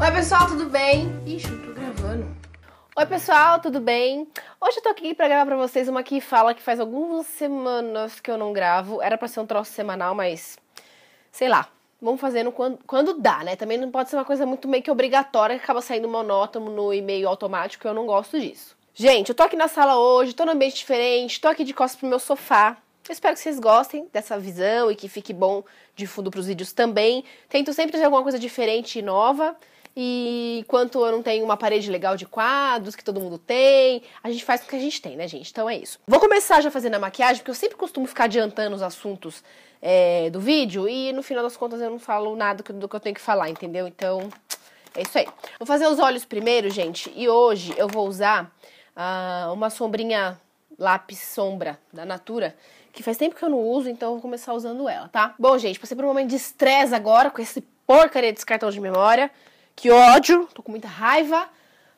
Oi, pessoal, tudo bem? Ixi, não tô gravando. Oi, pessoal, tudo bem? Hoje eu tô aqui pra gravar pra vocês uma que fala que faz algumas semanas que eu não gravo. Era pra ser um troço semanal, mas sei lá. Vamos fazendo quando, quando dá, né? Também não pode ser uma coisa muito meio que obrigatória que acaba saindo monótono no e-mail automático. Eu não gosto disso. Gente, eu tô aqui na sala hoje, tô num ambiente diferente, tô aqui de costas pro meu sofá. Eu espero que vocês gostem dessa visão e que fique bom de fundo pros vídeos também. Tento sempre trazer alguma coisa diferente e nova. E enquanto eu não tenho uma parede legal de quadros, que todo mundo tem, a gente faz o que a gente tem, né, gente? Então é isso. Vou começar já fazendo a maquiagem, porque eu sempre costumo ficar adiantando os assuntos é, do vídeo e no final das contas eu não falo nada do que eu tenho que falar, entendeu? Então é isso aí. Vou fazer os olhos primeiro, gente, e hoje eu vou usar ah, uma sombrinha lápis sombra da Natura que faz tempo que eu não uso, então eu vou começar usando ela, tá? Bom, gente, passei por um momento de estresse agora com esse porcaria desse cartão de memória. Que ódio, tô com muita raiva,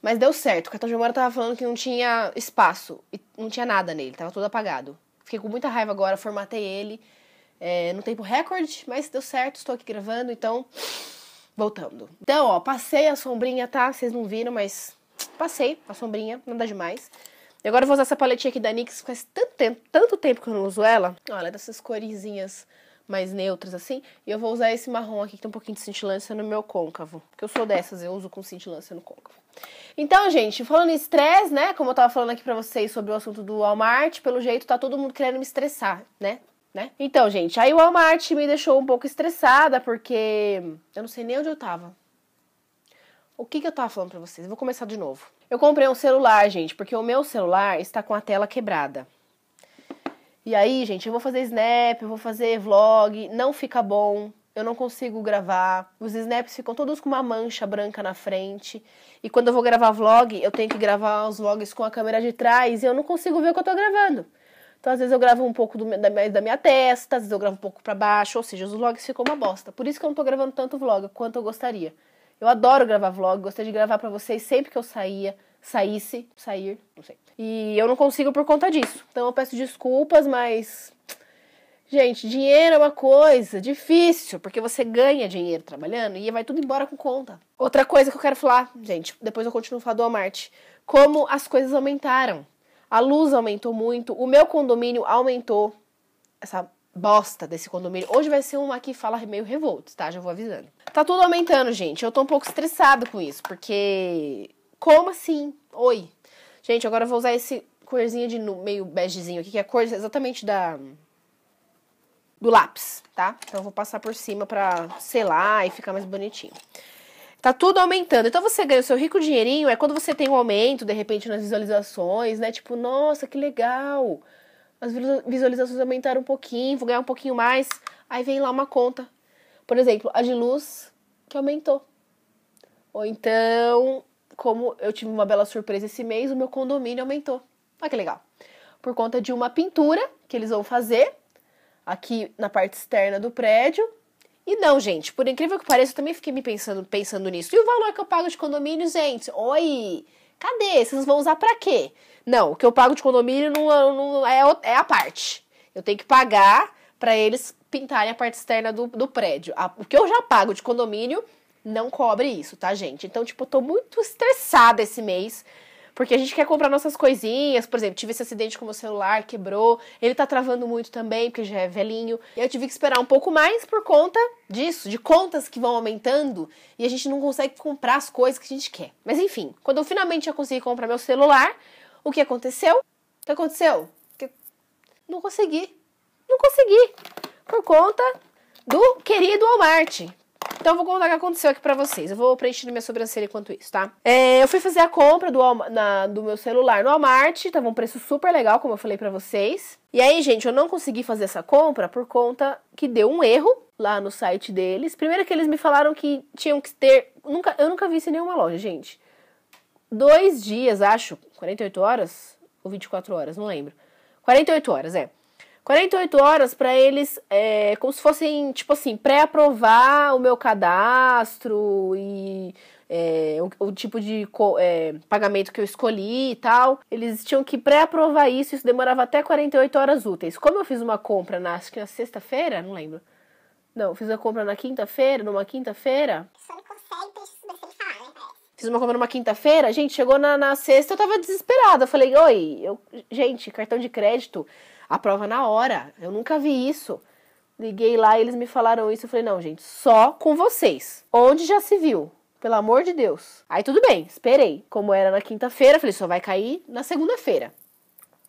mas deu certo. O cartão de memória tava falando que não tinha espaço, e não tinha nada nele, tava todo apagado. Fiquei com muita raiva agora, formatei ele é, no tempo recorde, mas deu certo, estou aqui gravando, então voltando. Então, ó, passei a sombrinha, tá? Vocês não viram, mas passei a sombrinha, nada demais. E agora eu vou usar essa paletinha aqui da NYX, faz tanto tempo, tanto tempo que eu não uso ela. Olha, dessas corizinhas mais neutras assim. E eu vou usar esse marrom aqui que tem um pouquinho de cintilância no meu côncavo. Porque eu sou dessas, eu uso com cintilância no côncavo. Então, gente, falando em estresse, né? Como eu tava falando aqui pra vocês sobre o assunto do Walmart, pelo jeito tá todo mundo querendo me estressar, né? Né? Então, gente, aí o Walmart me deixou um pouco estressada porque eu não sei nem onde eu tava. O que, que eu tava falando pra vocês? Eu vou começar de novo. Eu comprei um celular, gente, porque o meu celular está com a tela quebrada. E aí, gente, eu vou fazer snap, eu vou fazer vlog, não fica bom, eu não consigo gravar. Os snaps ficam todos com uma mancha branca na frente. E quando eu vou gravar vlog, eu tenho que gravar os vlogs com a câmera de trás e eu não consigo ver o que eu tô gravando. Então, às vezes eu gravo um pouco do, da, minha, da, minha, testa, às vezes eu gravo um pouco para baixo, ou seja, os vlogs ficam uma bosta. Por isso que eu não tô gravando tanto vlog quanto eu gostaria. Eu adoro gravar vlog, gostei de gravar para vocês sempre que eu saía saísse, sair, não sei. E eu não consigo por conta disso. Então eu peço desculpas, mas. Gente, dinheiro é uma coisa difícil, porque você ganha dinheiro trabalhando e vai tudo embora com conta. Outra coisa que eu quero falar, gente, depois eu continuo falando do Walmart. Como as coisas aumentaram. A luz aumentou muito, o meu condomínio aumentou. Essa bosta desse condomínio. Hoje vai ser uma que fala meio revolto, tá? Já vou avisando. Tá tudo aumentando, gente. Eu tô um pouco estressado com isso, porque como assim? Oi. Gente, agora eu vou usar esse corzinho de meio begezinho aqui, que é a cor exatamente da do lápis, tá? Então eu vou passar por cima pra selar e ficar mais bonitinho. Tá tudo aumentando. Então você ganha o seu rico dinheirinho, é quando você tem um aumento, de repente, nas visualizações, né? Tipo, nossa, que legal! As visualizações aumentaram um pouquinho, vou ganhar um pouquinho mais. Aí vem lá uma conta. Por exemplo, a de luz que aumentou. Ou então como eu tive uma bela surpresa esse mês, o meu condomínio aumentou. Olha que legal. Por conta de uma pintura que eles vão fazer aqui na parte externa do prédio. E não, gente, por incrível que pareça, eu também fiquei me pensando, pensando nisso. E o valor que eu pago de condomínio, gente? Oi! Cadê? Vocês vão usar para quê? Não, o que eu pago de condomínio não, não é, é a parte. Eu tenho que pagar para eles pintarem a parte externa do, do prédio. A, o que eu já pago de condomínio, não cobre isso, tá, gente? Então, tipo, eu tô muito estressada esse mês. Porque a gente quer comprar nossas coisinhas, por exemplo, tive esse acidente com o meu celular, quebrou, ele tá travando muito também, porque já é velhinho. E eu tive que esperar um pouco mais por conta disso, de contas que vão aumentando e a gente não consegue comprar as coisas que a gente quer. Mas enfim, quando eu finalmente já consegui comprar meu celular, o que aconteceu? O que aconteceu? Que não consegui. Não consegui. Por conta do querido Walmart. Então eu vou contar o que aconteceu aqui pra vocês. Eu vou preenchendo minha sobrancelha enquanto isso, tá? É, eu fui fazer a compra do, na, do meu celular no Walmart, tava um preço super legal, como eu falei pra vocês. E aí, gente, eu não consegui fazer essa compra por conta que deu um erro lá no site deles. Primeiro que eles me falaram que tinham que ter. Nunca, eu nunca vi isso em nenhuma loja, gente. Dois dias, acho, 48 horas ou 24 horas, não lembro. 48 horas, é. 48 horas para eles, é, como se fossem, tipo assim, pré-aprovar o meu cadastro e é, o, o, tipo de é, pagamento que eu escolhi e tal. Eles tinham que pré-aprovar isso, isso demorava até 48 horas úteis. Como eu fiz uma compra na, acho que na sexta-feira, não lembro. Não, fiz a compra na quinta-feira, numa quinta-feira. Só falar, né? Fiz uma compra numa quinta-feira, gente, chegou na, na sexta, eu tava desesperada. Eu falei, oi, eu, gente, cartão de crédito a prova na hora. Eu nunca vi isso. Liguei lá e eles me falaram isso. Eu falei, não, gente, só com vocês. Onde já se viu? Pelo amor de Deus. Aí tudo bem, esperei. Como era na quinta-feira, falei, só vai cair na segunda-feira.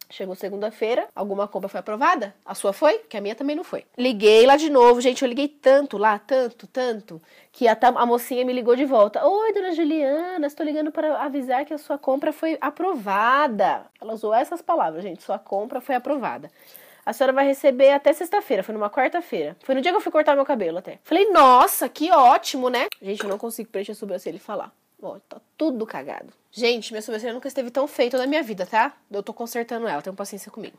Chegou segunda-feira, alguma compra foi aprovada? A sua foi? Que a minha também não foi. Liguei lá de novo, gente, eu liguei tanto lá, tanto, tanto, que a, a mocinha me ligou de volta. Oi, dona Juliana, estou ligando para avisar que a sua compra foi aprovada. Ela usou essas palavras, gente, sua compra foi aprovada. A senhora vai receber até sexta-feira, foi numa quarta-feira. Foi no dia que eu fui cortar meu cabelo até. Falei, nossa, que ótimo, né? Gente, eu não consigo preencher sobre sobrancelha e falar. Ó, tá tudo cagado. Gente, minha sobrancelha nunca esteve tão feita na minha vida, tá? Eu tô consertando ela, tenham paciência comigo.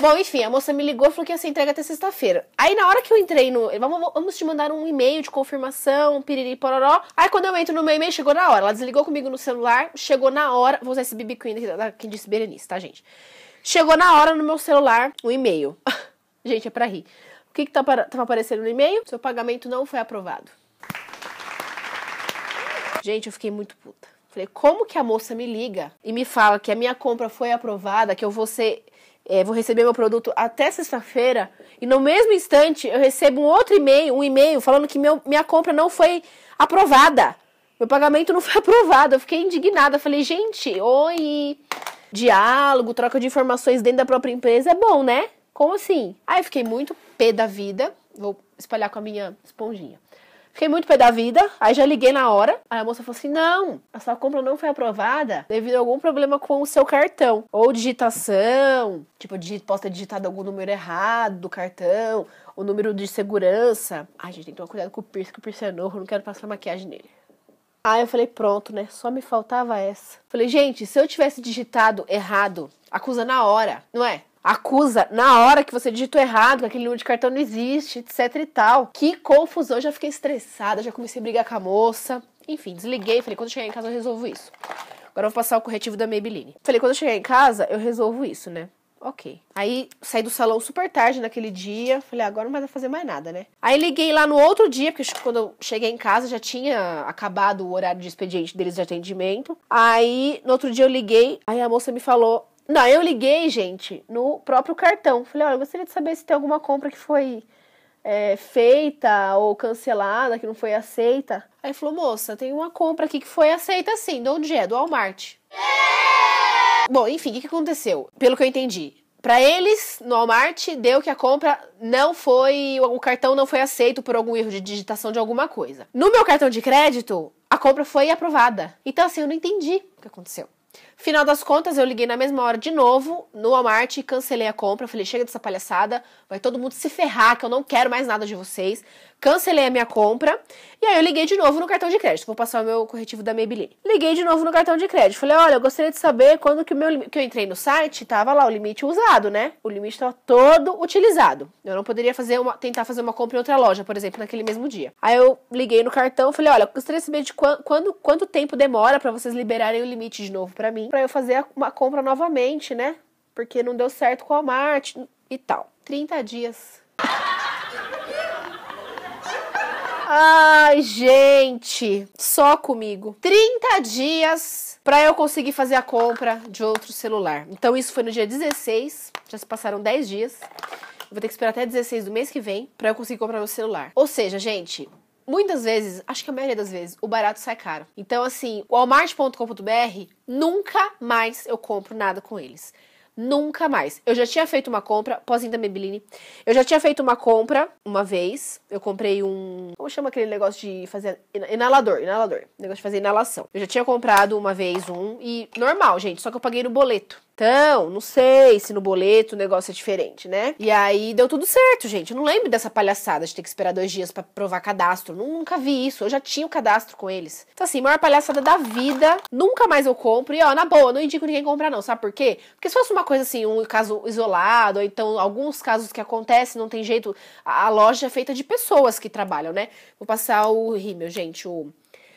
Bom, enfim, a moça me ligou e falou que ia ser entrega até sexta-feira. Aí na hora que eu entrei no. Vamos, vamos te mandar um e-mail de confirmação, piriri pororó. Aí quando eu entro no meu e-mail, chegou na hora. Ela desligou comigo no celular, chegou na hora. Vou usar esse BB Queen aqui, da, quem disse Berenice, tá, gente? Chegou na hora no meu celular o um e-mail. gente, é pra rir. O que, que tá, tá aparecendo no e-mail? Seu pagamento não foi aprovado. Gente, eu fiquei muito puta. Falei, como que a moça me liga e me fala que a minha compra foi aprovada, que eu vou ser. É, vou receber meu produto até sexta-feira e no mesmo instante eu recebo um outro e-mail, um e-mail falando que meu, minha compra não foi aprovada. Meu pagamento não foi aprovado. Eu fiquei indignada. Falei, gente, oi. Diálogo, troca de informações dentro da própria empresa é bom, né? Como assim? Aí fiquei muito pé da vida. Vou espalhar com a minha esponjinha. Fiquei muito pé da vida, aí já liguei na hora. Aí a moça falou assim: não, a sua compra não foi aprovada devido a algum problema com o seu cartão. Ou digitação, tipo, posso ter digitado algum número errado do cartão, o número de segurança. Ai, gente, tem que tomar cuidado com o piercing, que o piercing é novo, não quero passar maquiagem nele. Aí eu falei, pronto, né? Só me faltava essa. Falei, gente, se eu tivesse digitado errado, acusa na hora, não é? acusa na hora que você digitou errado, que aquele número de cartão não existe, etc e tal. Que confusão, já fiquei estressada, já comecei a brigar com a moça. Enfim, desliguei, falei, quando chegar em casa eu resolvo isso. Agora eu vou passar o corretivo da Maybelline. Falei, quando eu chegar em casa, eu resolvo isso, né? Ok. Aí saí do salão super tarde naquele dia. Falei, agora não vai fazer mais nada, né? Aí liguei lá no outro dia, porque quando eu cheguei em casa já tinha acabado o horário de expediente deles de atendimento. Aí no outro dia eu liguei, aí a moça me falou: não, eu liguei, gente, no próprio cartão. Falei, olha, eu gostaria de saber se tem alguma compra que foi é, feita ou cancelada, que não foi aceita. Aí falou, moça, tem uma compra aqui que foi aceita sim. De onde é? Do Walmart. Bom, enfim, o que aconteceu? Pelo que eu entendi, para eles, no Walmart, deu que a compra não foi. O cartão não foi aceito por algum erro de digitação de alguma coisa. No meu cartão de crédito, a compra foi aprovada. Então, assim, eu não entendi o que aconteceu. Final das contas, eu liguei na mesma hora de novo no Walmart e cancelei a compra. falei, chega dessa palhaçada, vai todo mundo se ferrar, que eu não quero mais nada de vocês. Cancelei a minha compra. E aí eu liguei de novo no cartão de crédito. Vou passar o meu corretivo da Maybelline. Liguei de novo no cartão de crédito. Falei, olha, eu gostaria de saber quando que, o meu, que eu entrei no site, tava lá o limite usado, né? O limite estava todo utilizado. Eu não poderia fazer uma, tentar fazer uma compra em outra loja, por exemplo, naquele mesmo dia. Aí eu liguei no cartão, falei, olha, eu gostaria de saber de quando, quanto tempo demora para vocês liberarem o limite de novo para mim para eu fazer uma compra novamente, né? Porque não deu certo com a Walmart e tal. 30 dias. Ai, gente, só comigo. 30 dias para eu conseguir fazer a compra de outro celular. Então isso foi no dia 16, já se passaram 10 dias. vou ter que esperar até 16 do mês que vem para eu conseguir comprar meu celular. Ou seja, gente, muitas vezes, acho que a maioria das vezes, o barato sai caro. Então, assim, walmart.com.br, nunca mais eu compro nada com eles. Nunca mais. Eu já tinha feito uma compra, pozinho da Maybelline. Eu já tinha feito uma compra uma vez. Eu comprei um. Como chama aquele negócio de fazer. Inalador, inalador. Negócio de fazer inalação. Eu já tinha comprado uma vez um e normal, gente, só que eu paguei no boleto. Então, não sei se no boleto o negócio é diferente, né? E aí deu tudo certo, gente. Eu não lembro dessa palhaçada de ter que esperar dois dias para provar cadastro. Nunca vi isso. Eu já tinha o cadastro com eles. Então, assim, maior palhaçada da vida. Nunca mais eu compro. E, ó, na boa, não indico ninguém comprar, não. Sabe por quê? Porque se fosse uma coisa assim, um caso isolado, ou então alguns casos que acontecem, não tem jeito. A loja é feita de pessoas que trabalham, né? Vou passar o rímel, gente. O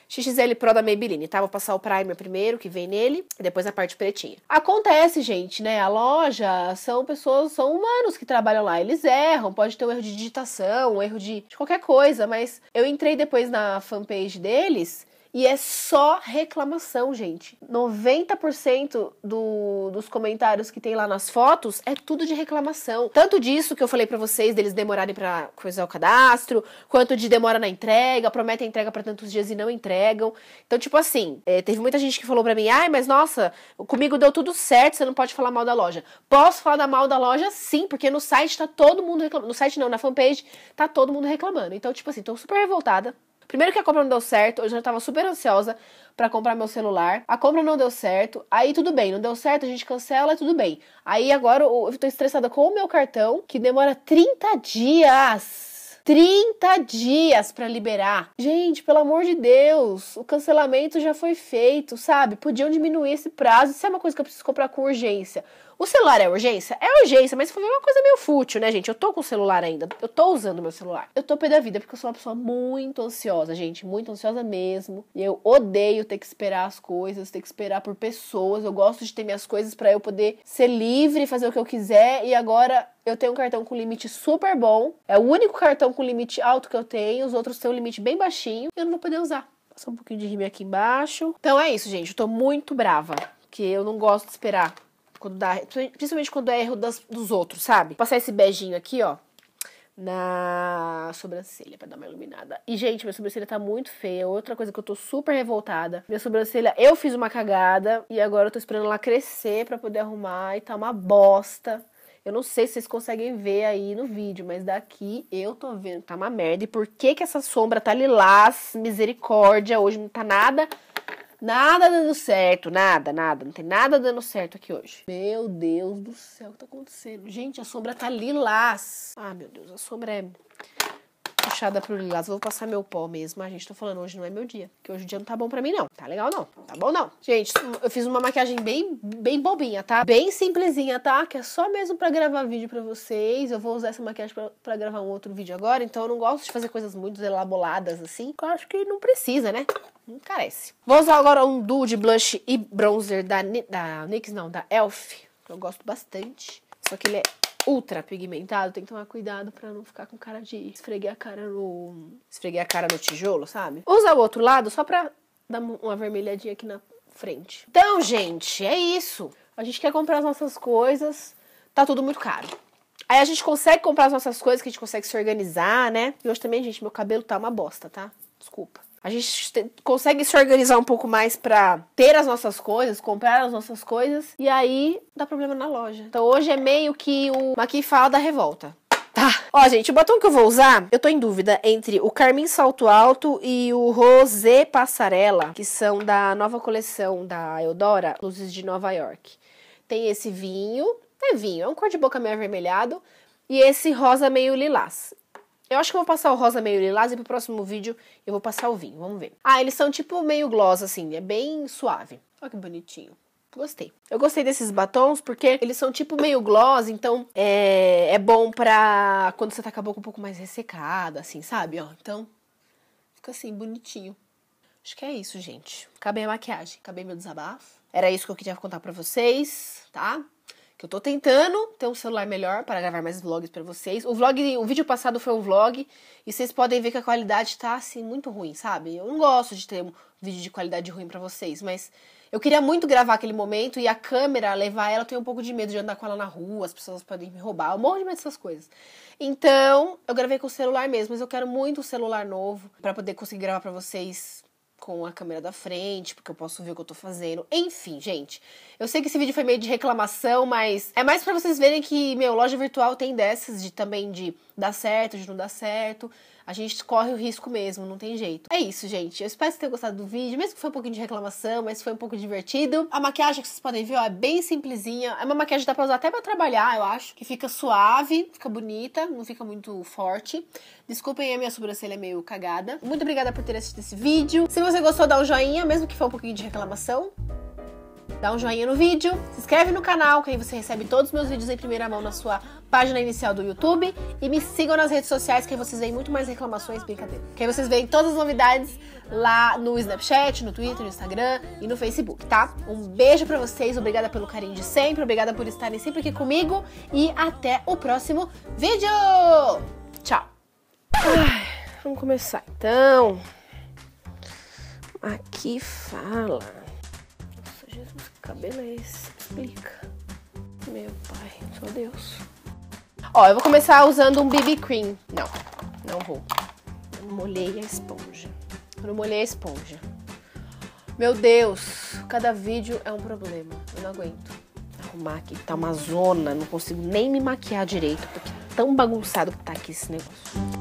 XXL Pro da Maybelline, tá? Vou passar o primer primeiro, que vem nele, e depois a parte pretinha. Acontece, gente, né? A loja são pessoas, são humanos que trabalham lá. Eles erram, pode ter um erro de digitação, um erro de, de qualquer coisa, mas eu entrei depois na fanpage deles e é só reclamação, gente. 90% do, dos comentários que tem lá nas fotos é tudo de reclamação. Tanto disso que eu falei para vocês, deles demorarem para coisar o cadastro, quanto de demora na entrega, prometem entrega para tantos dias e não entregam. Então, tipo assim, é, teve muita gente que falou para mim: ai, mas nossa, comigo deu tudo certo, você não pode falar mal da loja. Posso falar mal da loja sim, porque no site tá todo mundo reclamando. No site não, na fanpage tá todo mundo reclamando. Então, tipo assim, tô super revoltada Primeiro que a compra não deu certo, eu já estava super ansiosa para comprar meu celular. A compra não deu certo, aí tudo bem, não deu certo, a gente cancela, é tudo bem. Aí agora eu estou estressada com o meu cartão, que demora 30 dias 30 dias para liberar. Gente, pelo amor de Deus, o cancelamento já foi feito, sabe? Podiam diminuir esse prazo. Isso é uma coisa que eu preciso comprar com urgência. O celular é urgência? É urgência, mas foi é uma coisa meio fútil, né, gente? Eu tô com o celular ainda. Eu tô usando meu celular. Eu tô pé da vida, porque eu sou uma pessoa muito ansiosa, gente. Muito ansiosa mesmo. E eu odeio ter que esperar as coisas, ter que esperar por pessoas. Eu gosto de ter minhas coisas para eu poder ser livre, fazer o que eu quiser. E agora eu tenho um cartão com limite super bom. É o único cartão com limite alto que eu tenho. Os outros têm um limite bem baixinho. E eu não vou poder usar. Passar um pouquinho de rime aqui embaixo. Então é isso, gente. Eu tô muito brava. Que eu não gosto de esperar quando dá, principalmente quando é erro das, dos outros, sabe? passar esse beijinho aqui, ó. Na sobrancelha, pra dar uma iluminada. E, gente, minha sobrancelha tá muito feia. Outra coisa que eu tô super revoltada. Minha sobrancelha, eu fiz uma cagada. E agora eu tô esperando ela crescer pra poder arrumar. E tá uma bosta. Eu não sei se vocês conseguem ver aí no vídeo, mas daqui eu tô vendo tá uma merda. E por que que essa sombra tá lilás? Misericórdia, hoje não tá nada Nada dando certo, nada, nada. Não tem nada dando certo aqui hoje. Meu Deus do céu, o que tá acontecendo? Gente, a sombra tá lilás. Ah, meu Deus, a sombra é puxada pro lilás, vou passar meu pó mesmo. a gente, tô tá falando, hoje não é meu dia, que hoje o dia não tá bom pra mim não, tá legal não, tá bom não. Gente, eu fiz uma maquiagem bem, bem bobinha, tá? Bem simplesinha, tá? Que é só mesmo pra gravar vídeo pra vocês, eu vou usar essa maquiagem pra, pra gravar um outro vídeo agora, então eu não gosto de fazer coisas muito elaboradas assim, que eu acho que não precisa, né? Não carece. Vou usar agora um duo de blush e bronzer da, da NYX, não, da ELF, que eu gosto bastante. Só que ele é ultra pigmentado, tem que tomar cuidado para não ficar com cara de esfreguei a cara no. Esfreguei a cara no tijolo, sabe? Usa o outro lado só pra dar uma vermelhadinha aqui na frente. Então, gente, é isso. A gente quer comprar as nossas coisas, tá tudo muito caro. Aí a gente consegue comprar as nossas coisas, que a gente consegue se organizar, né? E hoje também, gente, meu cabelo tá uma bosta, tá? Desculpa. A gente consegue se organizar um pouco mais para ter as nossas coisas, comprar as nossas coisas, e aí dá problema na loja. Então hoje é meio que o Maqui fala da revolta. Tá. Ó, gente, o batom que eu vou usar, eu tô em dúvida entre o Carmin Salto Alto e o Rosé Passarela, que são da nova coleção da Eudora, Luzes de Nova York. Tem esse vinho, é vinho, é um cor de boca meio avermelhado, e esse rosa meio lilás. Eu acho que eu vou passar o rosa meio lilás e pro próximo vídeo eu vou passar o vinho, vamos ver. Ah, eles são tipo meio gloss, assim, é bem suave. Olha que bonitinho. Gostei. Eu gostei desses batons porque eles são tipo meio gloss, então é, é bom pra quando você tá com a boca um pouco mais ressecada, assim, sabe? Ó, então fica assim, bonitinho. Acho que é isso, gente. Acabei a maquiagem, acabei meu desabafo. Era isso que eu queria contar pra vocês, tá? Então, tô tentando ter um celular melhor para gravar mais vlogs para vocês. O vlog, o vídeo passado foi um vlog e vocês podem ver que a qualidade tá assim muito ruim, sabe? Eu não gosto de ter um vídeo de qualidade ruim para vocês, mas eu queria muito gravar aquele momento e a câmera, levar ela, eu tenho um pouco de medo de andar com ela na rua, as pessoas podem me roubar, um monte de medo dessas coisas. Então, eu gravei com o celular mesmo, mas eu quero muito um celular novo para poder conseguir gravar para vocês com a câmera da frente, porque eu posso ver o que eu tô fazendo. Enfim, gente, eu sei que esse vídeo foi meio de reclamação, mas é mais para vocês verem que, meu, loja virtual tem dessas de também de dar certo, de não dar certo a gente corre o risco mesmo, não tem jeito. É isso, gente. Eu espero que vocês tenham gostado do vídeo, mesmo que foi um pouquinho de reclamação, mas foi um pouco divertido. A maquiagem que vocês podem ver, ó, é bem simplesinha. É uma maquiagem que dá pra usar até pra trabalhar, eu acho, que fica suave, fica bonita, não fica muito forte. Desculpem a minha sobrancelha é meio cagada. Muito obrigada por ter assistido esse vídeo. Se você gostou, dá um joinha, mesmo que foi um pouquinho de reclamação dá um joinha no vídeo, se inscreve no canal, que aí você recebe todos os meus vídeos em primeira mão na sua página inicial do YouTube. E me sigam nas redes sociais, que aí vocês veem muito mais reclamações, brincadeira. Que aí vocês veem todas as novidades lá no Snapchat, no Twitter, no Instagram e no Facebook, tá? Um beijo para vocês, obrigada pelo carinho de sempre, obrigada por estarem sempre aqui comigo e até o próximo vídeo! Tchau! Ai, vamos começar então. Aqui fala cabelo Explica. Meu pai, só Deus. Ó, eu vou começar usando um BB Cream. Não, não vou. Eu molhei a esponja. Eu não molhei a esponja. Meu Deus, cada vídeo é um problema. Eu não aguento. Arrumar aqui, tá uma zona. Não consigo nem me maquiar direito, porque é tão bagunçado que tá aqui esse negócio.